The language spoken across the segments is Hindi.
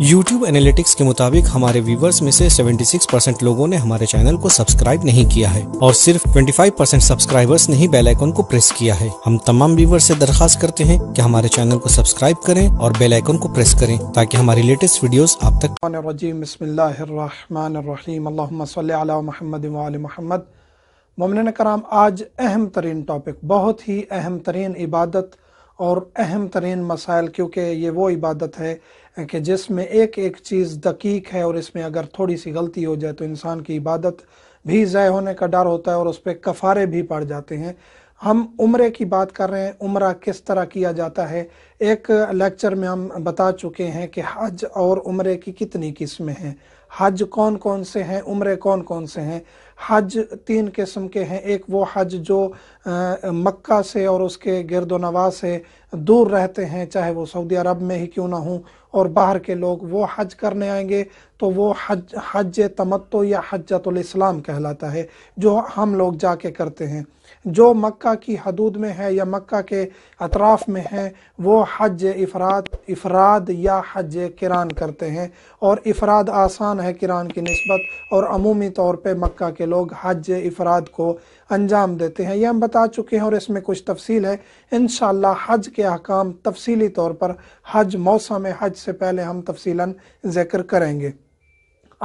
YouTube एनालिटिक्स के मुताबिक हमारे व्यूवर्स में से 76 लोगों ने हमारे चैनल को सब्सक्राइब नहीं किया है और सिर्फ 25 परसेंट सब्सक्राइबर्स ने ही बेल आइकन को प्रेस किया है हम तमाम व्यूवर्स से दरखास्त करते हैं कि हमारे चैनल को सब्सक्राइब करें और बेल आइकन को प्रेस करें ताकि हमारी लेटेस्ट वीडियोस आप तक मोमिन कराम आज अहम तरीन टॉपिक बहुत ही अहम तरीन इबादत और अहम तरीन मसाइल क्योंकि ये वो इबादत है कि जिसमें एक एक चीज़ दकीक है और इसमें अगर थोड़ी सी गलती हो जाए तो इंसान की इबादत भी ज़ाय होने का डर होता है और उस पर कफ़ारे भी पड़ जाते हैं हम उम्र की बात कर रहे हैं उम्र किस तरह किया जाता है एक लेक्चर में हम बता चुके हैं कि हज और उम्र की कितनी किस्में हैं हज कौन कौन से हैं उम्र कौन कौन से हैं हज तीन किस्म के हैं एक वो हज जो मक्का से और उसके गिरदोनवा से दूर रहते हैं चाहे वो सऊदी अरब में ही क्यों ना हो और बाहर के लोग वो हज करने आएंगे तो वो हज हज तमत्तो या इस्लाम कहलाता है जो हम लोग जाके करते हैं जो मक्का की हदूद में है या मक्का के अतराफ़ में है वो हज इफराद इफराद या हज किरान करते हैं और इफराद आसान है किरान की नस्बत और अमूमी तौर पे मक्का के लोग हज इफराद को अंजाम देते हैं यह हम बता चुके हैं और इसमें कुछ तफसील है इन हज के अहकाम तफसीली तौर पर हज मौसम हज से पहले हम तफसीला जिक्र करेंगे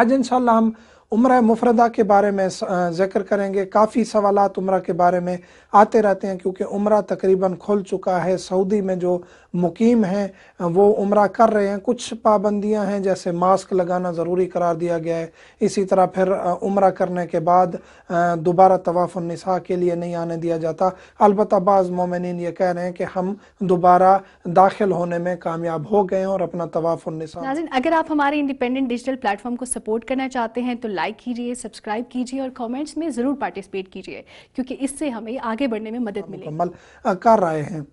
आज इन हम उम्र मुफरदा के बारे में जिक्र करेंगे काफ़ी सवाल उम्र के बारे में आते रहते हैं क्योंकि उम्र तकरीबन खुल चुका है सऊदी में जो मुकीम हैं वो उम्र कर रहे हैं कुछ पाबंदियां हैं जैसे मास्क लगाना ज़रूरी करार दिया गया है इसी तरह फिर उम्र करने के बाद दोबारा तवाफ़ुलनसा के लिए नहीं आने दिया जाता अलबत् बाज़ मोमिन ये कह रहे हैं कि हम दोबारा दाखिल होने में कामयाब हो गए और अपना तवाफ़ुलनसा अगर आप हमारे इंडिपेंडेंट डिजिटल प्लेटफॉर्म को सपोर्ट करना चाहते हैं तो लाइक कीजिए सब्सक्राइब कीजिए और कॉमेंट्स में ज़रूर पार्टिसिपेट कीजिए क्योंकि इससे हमें आगे बढ़ने में मदद मिले कर रहे हैं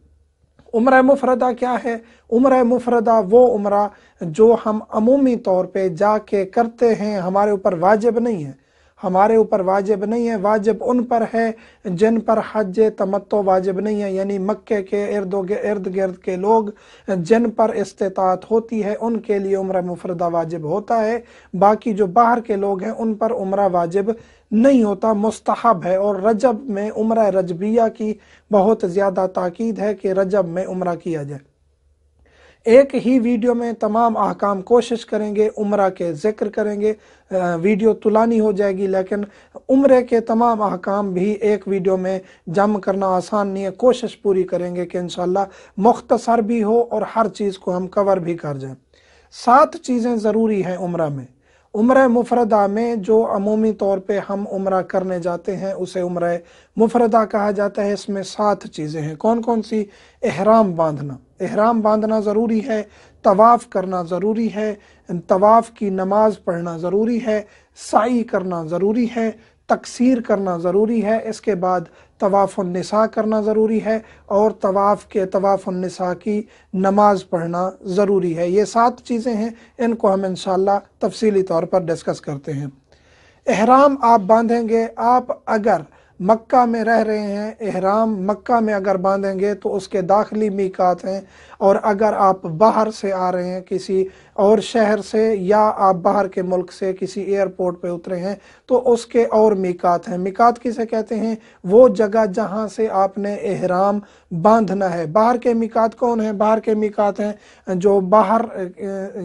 उम्र मुफरदा क्या है उम्र मुफरदा वो उम्र जो हम अमूमी तौर पर जाके करते हैं हमारे ऊपर वाजिब नहीं है हमारे ऊपर वाजिब नहीं है वाजिब उन पर है जिन पर हज तमत्तो वाजिब नहीं है यानी मक्के के इर्द इर्द गिर्द के लोग जिन पर इस्तात होती है उनके लिए उम्र मुफरदा वाजिब होता है बाकी जो बाहर के लोग हैं उन पर उम्र वाजिब नहीं होता मुस्तहब है और रजब में उम्र रजबिया की बहुत ज़्यादा ताकीद है कि रजब में उम्र किया जाए एक ही वीडियो में तमाम अहकाम कोशिश करेंगे उम्र के जिक्र करेंगे वीडियो तुलानी हो जाएगी लेकिन उम्र के तमाम अहकाम भी एक वीडियो में जम करना आसान नहीं है कोशिश पूरी करेंगे कि इन मुख्तसर भी हो और हर चीज़ को हम कवर भी कर जाएँ सात चीज़ें ज़रूरी हैं उम्र में उम्र मुफरदा में जो अमूमी तौर पे हम उम्र करने जाते हैं उसे उम्र मुफरदा कहा जाता है इसमें सात चीज़ें हैं कौन कौन सी अहराम बांधना अहराम बांधना ज़रूरी है तवाफ़ करना ज़रूरी है तवाफ़ की नमाज पढ़ना ज़रूरी है साई करना ज़रूरी है तकसीर करना ज़रूरी है इसके बाद तवाफ़ुलनसा करना ज़रूरी है और तवाफ़ के तवाफ़ुलनसा की नमाज पढ़ना ज़रूरी है ये सात चीज़ें हैं इनको हम इन तफसीली तौर पर डिस्कस करते हैं अहराम आप बांधेंगे आप अगर मक्का में रह रहे हैं एहराम मक्का में अगर बांधेंगे तो उसके दाखिली मीकात हैं और अगर आप बाहर से आ रहे हैं किसी और शहर से या आप बाहर के मुल्क से किसी एयरपोर्ट पे उतरे हैं तो उसके और मीकात हैं मीकात किसे कहते हैं वो जगह जहां से आपने एहराम बांधना है बाहर के मीकात कौन है बाहर के मीकात हैं जो बाहर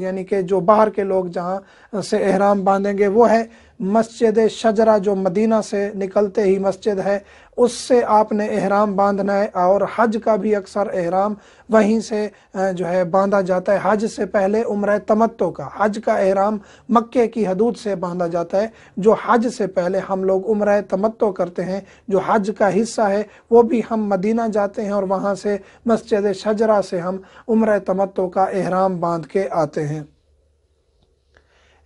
यानी कि जो बाहर के लोग जहाँ से एहराम बांधेंगे वो है मस्जिद शजरा जो मदीना से निकलते ही मस्जिद है उससे आपने एहराम बांधना है और हज का भी अक्सर एहराम वहीं से जो है बांधा जाता है हज से पहले उम्र तमत्तो का हज का अहराम मक्के की हदूद से बांधा जाता है जो हज से पहले हम लोग उम्र तमत्तो करते हैं जो हज का हिस्सा है वो भी हम मदीना जाते हैं और वहाँ से मस्जिद शजरा से हम उम्र तमत्तो का एहराम बांध के आते हैं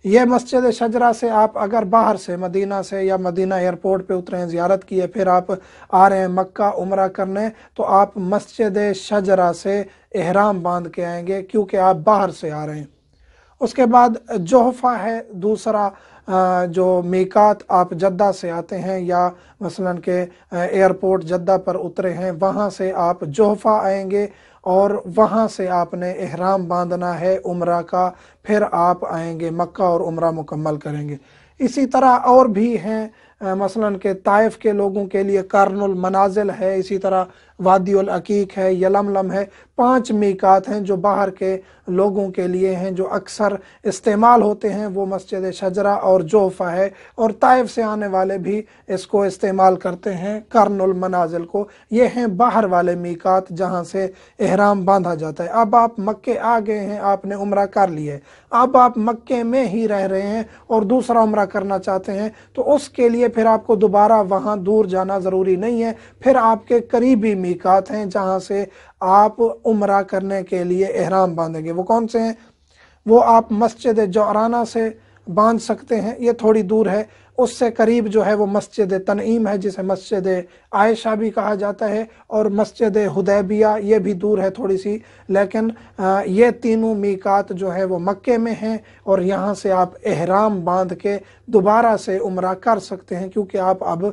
ये मस्जिद शजरा से आप अगर बाहर से मदीना से या मदीना एयरपोर्ट पे उतरे हैं ज़्यारत किए फिर आप आ रहे हैं मक्का उम्र करने तो आप मस्जिद शजरा से एहराम बांध के आएंगे क्योंकि आप बाहर से आ रहे हैं उसके बाद जोहफा है दूसरा जो मेकात आप जद्दा से आते हैं या मसलन के एयरपोर्ट जद्दा पर उतरे हैं वहाँ से आप जोहफा आएंगे और वहाँ से आपने अहराम बांधना है उम्र का फिर आप आएंगे मक्का और उम्र मुकम्मल करेंगे इसी तरह और भी हैं मसलन के ताइफ के लोगों के लिए कार्नुल मनाजिल है इसी तरह वादी अकीक है यलमलम है पांच मीकात हैं जो बाहर के लोगों के लिए हैं जो अक्सर इस्तेमाल होते हैं वो मस्जिद शजरा और जोहफा है और ताइफ से आने वाले भी इसको इस्तेमाल करते हैं कर्नुल मनाजिल को ये हैं बाहर वाले मीकात जहाँ से एहराम बांधा जाता है अब आप मक्के आ गए हैं आपने उम्र कर लिए अब आप मक्के में ही रह रहे हैं और दूसरा उम्र करना चाहते हैं तो उसके लिए फिर आपको दोबारा वहाँ दूर जाना ज़रूरी नहीं है फिर आपके करीबी मीकात हैं जहाँ से आप उम्र करने के लिए एहराम बांधेंगे वो कौन से हैं वो आप मस्जिद जौराना से बांध सकते हैं ये थोड़ी दूर है उससे करीब जो है वो मस्जिद तनईम है जिसे मस्जिद आयशा भी कहा जाता है और मस्जिद हदैबिया ये भी दूर है थोड़ी सी लेकिन ये तीनों मीकात जो है वो मक्के में हैं और यहाँ से आप एहराम बांध के दोबारा से उम्र कर सकते हैं क्योंकि आप अब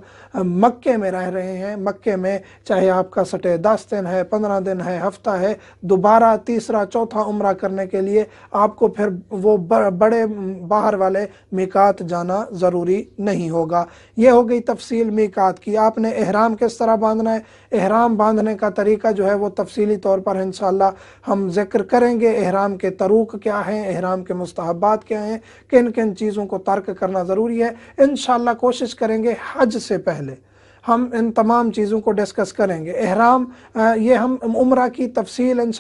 मक्के में रह रहे हैं मक्के में चाहे आपका सटे दस दिन है पंद्रह दिन है हफ्ता है दोबारा तीसरा चौथा उम्र करने के लिए आपको फिर वो बड़े बाहर वाले मिकात जाना ज़रूरी नहीं होगा यह हो गई तफसील मीकात की आपने एहराम किस तरह बांधना है एहराम बांधने का तरीका जो है वो तफसीली तौर पर इन हम जिक्र करेंगे एहराम के तरूक क्या हैं एहराम के मुस्तहबात क्या हैं किन किन चीज़ों को तर्क करना ज़रूरी है इन कोशिश करेंगे हज से पहले हम इन तमाम चीज़ों को डिस्कस करेंगे अहराम ये हम उम्र की तफसील इन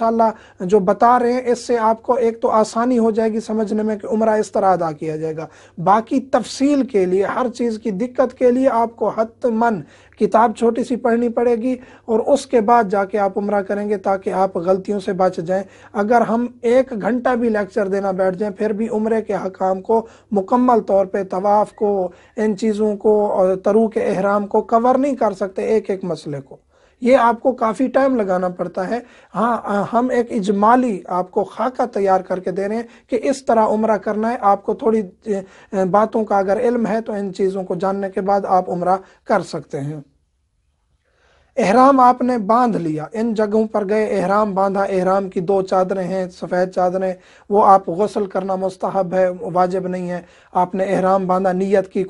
जो बता रहे हैं इससे आपको एक तो आसानी हो जाएगी समझने में कि उम्र इस तरह अदा किया जाएगा बाकी तफसील के लिए हर चीज़ की दिक्कत के लिए आपको मन किताब छोटी सी पढ़नी पड़ेगी और उसके बाद जाके आप उम्र करेंगे ताकि आप गलतियों से बच जाएं अगर हम एक घंटा भी लेक्चर देना बैठ जाएं फिर भी उम्र के हकाम को मुकम्मल तौर पर तवाफ़ को इन चीज़ों को और तरू के अहराम को कवर कवर नहीं कर सकते एक एक मसले को ये आपको काफ़ी टाइम लगाना पड़ता है हाँ हम एक इजमाली आपको खाका तैयार करके दे रहे हैं कि इस तरह उम्र करना है आपको थोड़ी बातों का अगर इल्म है तो इन चीज़ों को जानने के बाद आप उम्र कर सकते हैं एहराम आपने बांध लिया इन जगहों पर गए एहराम बांधा एहराम की दो चादरें हैं सफ़ेद चादरें वो आप गसल करना मुस्तहब है वाजिब नहीं है आपने एहराम बांधा नीयत की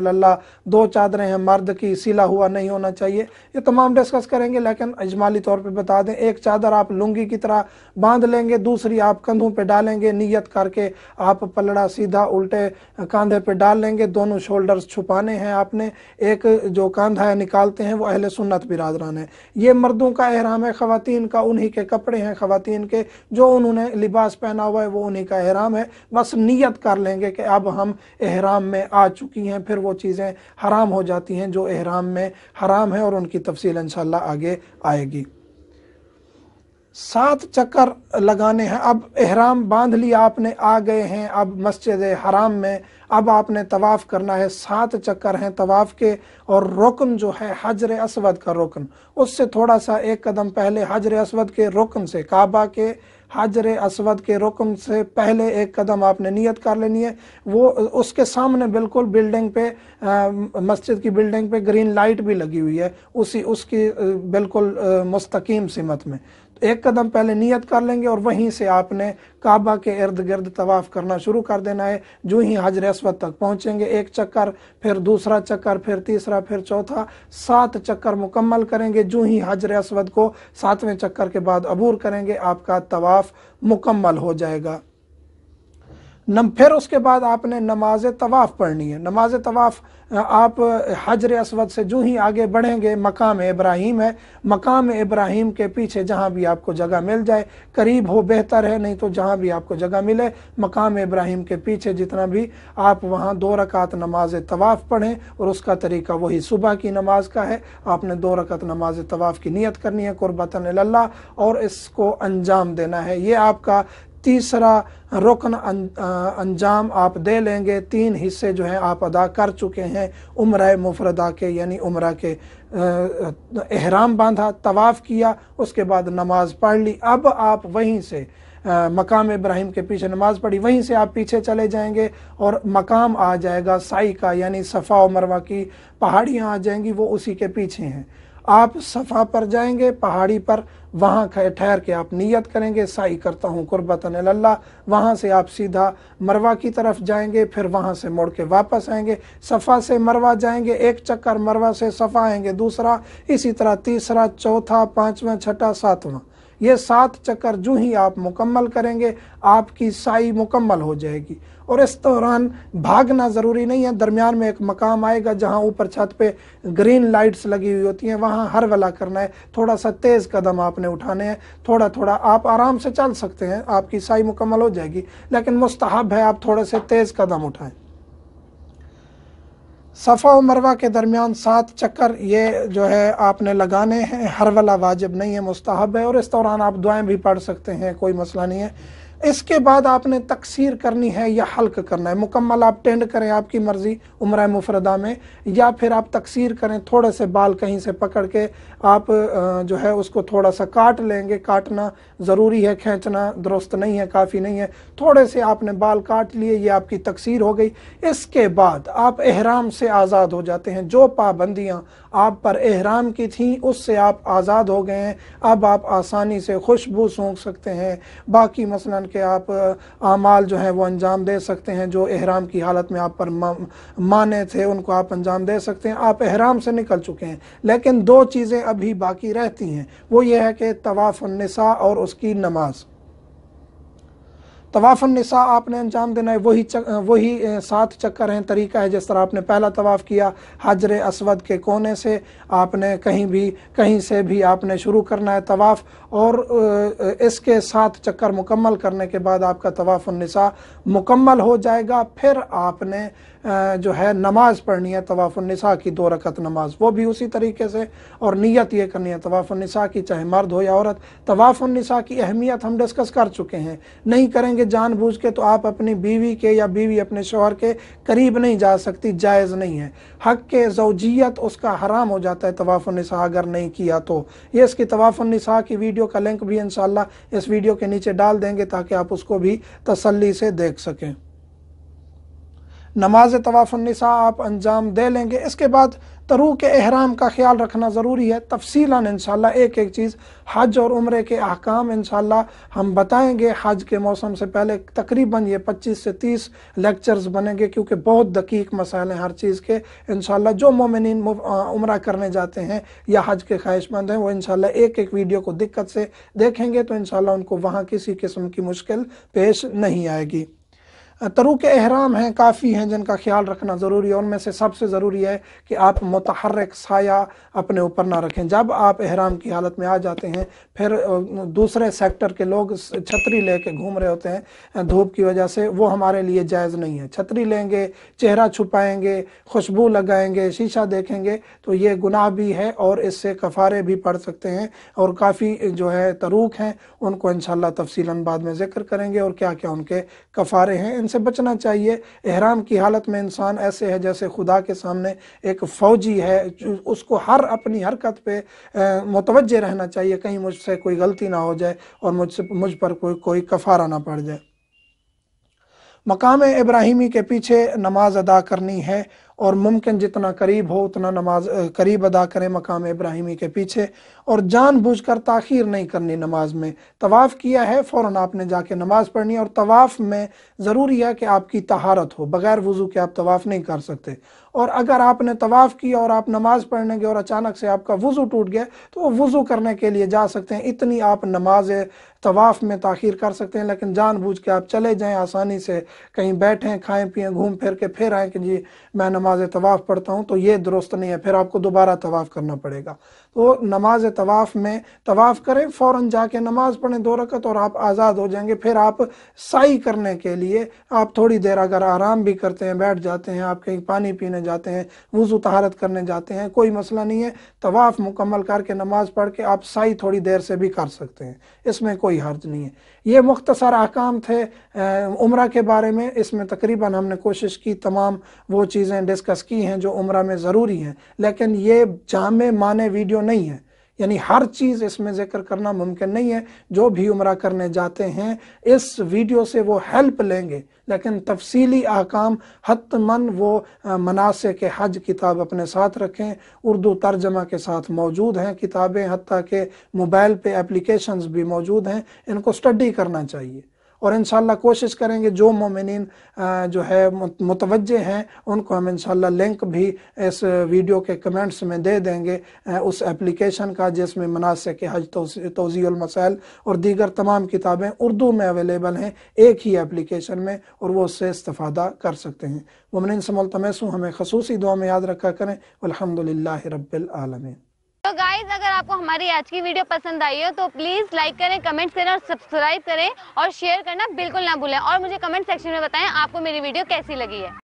लल्ला दो चादरें हैं मर्द की सिला हुआ नहीं होना चाहिए ये तमाम डिस्कस करेंगे लेकिन अजमाली तौर पर बता दें एक चादर आप लुंगी की तरह बांध लेंगे दूसरी आप कंधों पर डालेंगे नीयत करके आप पलड़ा सीधा उल्टे कंधे पर डाल लेंगे दोनों शोल्डर्स छुपाने हैं आपने एक जो कंधा है निकालते हैं वो अहल सुन्नत भी बिरादरान है ये मर्दों का अहराम है ख़वान का उन्हीं के कपड़े हैं ख़वान के जो उन्होंने लिबास पहना हुआ है वो उन्हीं का अहराम है बस नीयत कर लेंगे कि अब हम अहराम में आ चुकी हैं फिर वो चीज़ें हराम हो जाती हैं जो अहराम में हराम है और उनकी तफसील इन आगे आएगी सात चक्कर लगाने हैं अब एहराम बांध लिया आपने आ गए हैं अब मस्जिद हराम में अब आपने तवाफ़ करना है सात चक्कर हैं तवाफ़ के और रुकन जो है हजर असवद का रुकन उससे थोड़ा सा एक कदम पहले हजर असवद के रुकन से काबा के हजर असवद के रुकन से पहले एक कदम आपने नियत कर लेनी है वो उसके सामने बिल्कुल बिल्डिंग पे मस्जिद की बिल्डिंग पे ग्रीन लाइट भी लगी हुई है उसी उसकी बिल्कुल मुस्तकीम सिमत में एक कदम पहले नियत कर लेंगे और वहीं से आपने काबा के इर्द गिर्द तवाफ़ करना शुरू कर देना है जो ही हाजर असवद तक पहुँचेंगे एक चक्कर फिर दूसरा चक्कर फिर तीसरा फिर चौथा सात चक्कर मुकम्मल करेंगे जो ही हजर असवद को सातवें चक्कर के बाद अबूर करेंगे आपका तवाफ़ मुकम्मल हो जाएगा नम फिर उसके बाद आपने नमाज तवाफ़ पढ़नी है नमाज तवाफ़ आप हजर असवद से जो ही आगे बढ़ेंगे मकाम इब्राहिम है मकाम इब्राहिम के पीछे जहाँ भी आपको जगह मिल जाए करीब हो बेहतर है नहीं तो जहाँ भी आपको जगह मिले मकाम इब्राहिम के पीछे जितना भी आप वहाँ दो रकात नमाज तवाफ़ पढ़ें और उसका तरीका वही सुबह की नमाज का है आपने दो रकत नमाज तवाफ़ की नीयत करनी है कुर्बतन और इसको अंजाम देना है ये आपका तीसरा रुकन अं, अंजाम आप दे लेंगे तीन हिस्से जो हैं आप अदा कर चुके हैं उम्र मुफरदा के यानी उम्र के एहराम बांधा तवाफ़ किया उसके बाद नमाज पढ़ ली अब आप वहीं से मकाम इब्राहिम के पीछे नमाज पढ़ी वहीं से आप पीछे चले जाएंगे और मकाम आ जाएगा साई का यानी सफ़ा मरवा की पहाड़ियाँ आ जाएंगी वो उसी के पीछे हैं आप सफ़ा पर जाएंगे पहाड़ी पर वहाँ ठहर के आप नियत करेंगे साई करता हूँ कुर्बतन अल्लाह वहाँ से आप सीधा मरवा की तरफ जाएंगे फिर वहाँ से मुड़ के वापस आएंगे सफ़ा से मरवा जाएंगे एक चक्कर मरवा से सफ़ा आएंगे दूसरा इसी तरह तीसरा चौथा पाँचवा छठा सातवां ये सात चक्कर जो ही आप मुकम्मल करेंगे आपकी साई मुकम्मल हो जाएगी और इस दौरान भागना ज़रूरी नहीं है दरमियान में एक मकाम आएगा जहाँ ऊपर छत पे ग्रीन लाइट्स लगी हुई होती हैं वहाँ हर वला करना है थोड़ा सा तेज़ कदम आपने उठाने हैं थोड़ा थोड़ा आप आराम से चल सकते हैं आपकी साई मुकम्मल हो जाएगी लेकिन मुस्तहब है आप थोड़े से तेज़ कदम उठाएँ सफ़ा और मरवा के दरमियान सात चक्कर ये जो है आपने लगाने हैं हर वाला वाजिब नहीं है मुस्तहब है और इस दौरान आप दुआएं भी पढ़ सकते हैं कोई मसला नहीं है इसके बाद आपने तकसीर करनी है या हल्क करना है मुकम्मल आप टेंड करें आपकी मर्ज़ी उम्र मुफरदा में या फिर आप तकसीर करें थोड़े से बाल कहीं से पकड़ के आप जो है उसको थोड़ा सा काट लेंगे काटना ज़रूरी है खींचना दुरुस्त नहीं है काफ़ी नहीं है थोड़े से आपने बाल काट लिए ये आपकी तकसीर हो गई इसके बाद आप एहराम से आज़ाद हो जाते हैं जो पाबंदियाँ आप पर एहराम की थी उससे आप आज़ाद हो गए हैं अब आप आसानी से खुशबू सूंख सकते हैं बाकी मसला कि आप आमाल जो हैं वो अंजाम दे सकते हैं जो अहराम की हालत में आप पर माने थे उनको आप अंजाम दे सकते हैं आप अहराम से निकल चुके हैं लेकिन दो चीज़ें अभी बाकी रहती हैं वो ये है कि तवाफ़ और उसकी नमाज़ तवाफ़निसा आपने अंजाम देना है वही वही सात चक्कर हैं तरीका है जिस तरह आपने पहला तवाफ़ किया हजर असवद के कोने से आपने कहीं भी कहीं से भी आपने शुरू करना है तवाफ़ और इसके सात चक्कर मुकम्मल करने के बाद आपका तवाफ़निसा मुकम्मल हो जाएगा फिर आपने जो है नमाज़ पढ़नी है तवाफ़निसा की दो रकत नमाज वो भी उसी तरीके से और नीयत ये करनी है तवाफ़निसा की चाहे मर्द हो या औरत तवाफ़निसा की अहमियत हम डिस्कस कर चुके हैं नहीं करेंगे कि जानबूझ के तो आप अपनी बीवी के या बीवी अपने शोहर के करीब नहीं जा सकती जायज़ नहीं है हक के जोजियत उसका हराम हो जाता है तवाफ़नसा अगर नहीं किया तो ये इसकी तवाफ़नसा की वीडियो का लिंक भी इन इस वीडियो के नीचे डाल देंगे ताकि आप उसको भी तसली से देख सकें नमाज तवाफ़निसा आप अंजाम दे लेंगे इसके बाद तरू के अहराम का ख्याल रखना ज़रूरी है तफसीला इन एक एक चीज़ हज और उम्र के अहकाम इन हम बताएंगे हज के मौसम से पहले तकरीबन ये 25 से 30 लेक्चर्स बनेंगे क्योंकि बहुत दकीक मसाइल हैं हर चीज़ के इन जो मोमिन उम्र करने जाते हैं या हज के ख्वाहिशमंद हैं वो इन एक एक वीडियो को दिक्कत से देखेंगे तो इन उनको वहाँ किसी किस्म की मुश्किल पेश नहीं आएगी तरुक अहराम हैं काफ़ी हैं जिनका ख्याल रखना ज़रूरी है उनमें से सबसे ज़रूरी है कि आप मतहरक साया अपने ऊपर ना रखें जब आप अहराम की हालत में आ जाते हैं फिर दूसरे सेक्टर के लोग छतरी ले कर घूम रहे होते हैं धूप की वजह से वो हमारे लिए जायज़ नहीं है छतरी लेंगे चेहरा छुपाएँगे खुशबू लगाएंगे शीशा देखेंगे तो ये गुनाह भी है और इससे कफ़ारे भी पड़ सकते हैं और काफ़ी जो है तरूक हैं उनको इन तफसीला बाद में ज़िक्र करेंगे और क्या क्या उनके कफ़ारे हैं इनसे बचना चाहिए एहराम की हालत में इंसान ऐसे है जैसे खुदा के सामने एक फ़ौजी है उसको हर अपनी हरकत पे मुतवज रहना चाहिए कहीं मुझसे कोई गलती ना हो जाए और मुझसे मुझ पर कोई कोई कफारा ना पड़ जाए मकाम इब्राहिमी के पीछे नमाज अदा करनी है और मुमकिन जितना करीब हो उतना नमाज करीब अदा करें मकाम इब्राहिमी के पीछे और जानबूझकर ताखीर नहीं करनी नमाज में तवाफ़ किया है फ़ौर आपने जाके नमाज पढ़नी और तवाफ़ में ज़रूरी है कि आपकी तहारत हो बग़ैर वज़ू के आप तवाफ़ नहीं कर सकते और अगर आपने तवाफ़ किया और आप नमाज़ पढ़ने गए और अचानक से आपका वज़ू टूट गया तो वो वज़ू करने के लिए जा सकते हैं इतनी आप नमाज तवाफ़ में तखिर कर सकते हैं लेकिन जानबूझ के आप चले जाएँ आसानी से कहीं बैठें खाएँ पिएँ घूम फिर के फिर आएँ कि जी मैं नमाज तवाफ़ पढ़ता हूँ तो ये दुरुस्त नहीं है फिर आपको दोबारा तवाफ़ करना पड़ेगा तो नमाज तवाफ़ में तवाफ़ करें फ़ौर जाके नमाज़ पढ़ें दो रकत और आप आज़ाद हो जाएंगे फिर आप सही करने के लिए आप थोड़ी देर अगर आराम भी करते हैं बैठ जाते हैं आप कहीं पानी पीने जाते हैं वज़ू तहारत करने जाते हैं कोई मसला नहीं है तवाफ़ मुकम्मल करके नमाज़ पढ़ के आप साई थोड़ी देर से भी कर सकते हैं इसमें कोई हर्ज नहीं है ये मुख्तसर अहकाम थे उम्र के बारे में इसमें तकरीबन हमने कोशिश की तमाम वो चीज़ें डिस्कस की हैं जो उम्र में ज़रूरी हैं लेकिन ये जाम माने वीडियो नहीं है यानी हर चीज़ इसमें जिक्र करना मुमकिन नहीं है जो भी उम्र करने जाते हैं इस वीडियो से वो हेल्प लेंगे लेकिन तफसीली अहकाम हतमन वो मनासे के हज किताब अपने साथ रखें उर्दू तर्जमा के साथ मौजूद हैं किताबें हती के मोबाइल पे एप्लीकेशंस भी मौजूद हैं इनको स्टडी करना चाहिए और इन कोशिश करेंगे जो मोमिन जो है मुतवजे हैं उनको हम इन लिंक भी इस वीडियो के कमेंट्स में दे देंगे उस एप्लीकेशन का जिसमें के हज तोज़ीमसाइल और दीगर तमाम किताबें उर्दू में अवेलेबल हैं एक ही एप्लीकेशन में और वह उससे इस्ता कर सकते हैं ममिन समलतमसू हमें खसूसी दुआ में याद रखा करें अलहमदिल्ला रबालमिन तो गाइज अगर आपको हमारी आज की वीडियो पसंद आई हो तो प्लीज लाइक करें कमेंट करें और सब्सक्राइब करें और शेयर करना बिल्कुल ना भूलें और मुझे कमेंट सेक्शन में बताएं आपको मेरी वीडियो कैसी लगी है